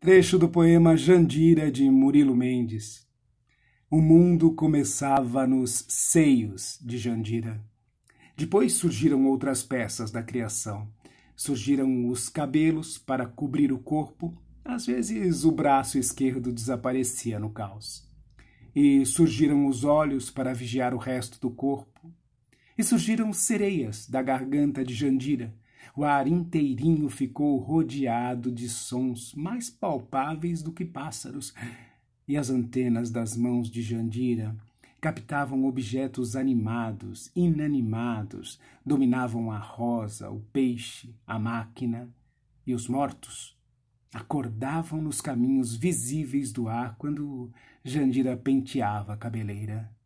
Trecho do poema Jandira de Murilo Mendes. O mundo começava nos seios de Jandira. Depois surgiram outras peças da criação. Surgiram os cabelos para cobrir o corpo, às vezes o braço esquerdo desaparecia no caos. E surgiram os olhos para vigiar o resto do corpo. E surgiram sereias da garganta de Jandira o ar inteirinho ficou rodeado de sons mais palpáveis do que pássaros, e as antenas das mãos de Jandira captavam objetos animados, inanimados, dominavam a rosa, o peixe, a máquina e os mortos. Acordavam nos caminhos visíveis do ar quando Jandira penteava a cabeleira.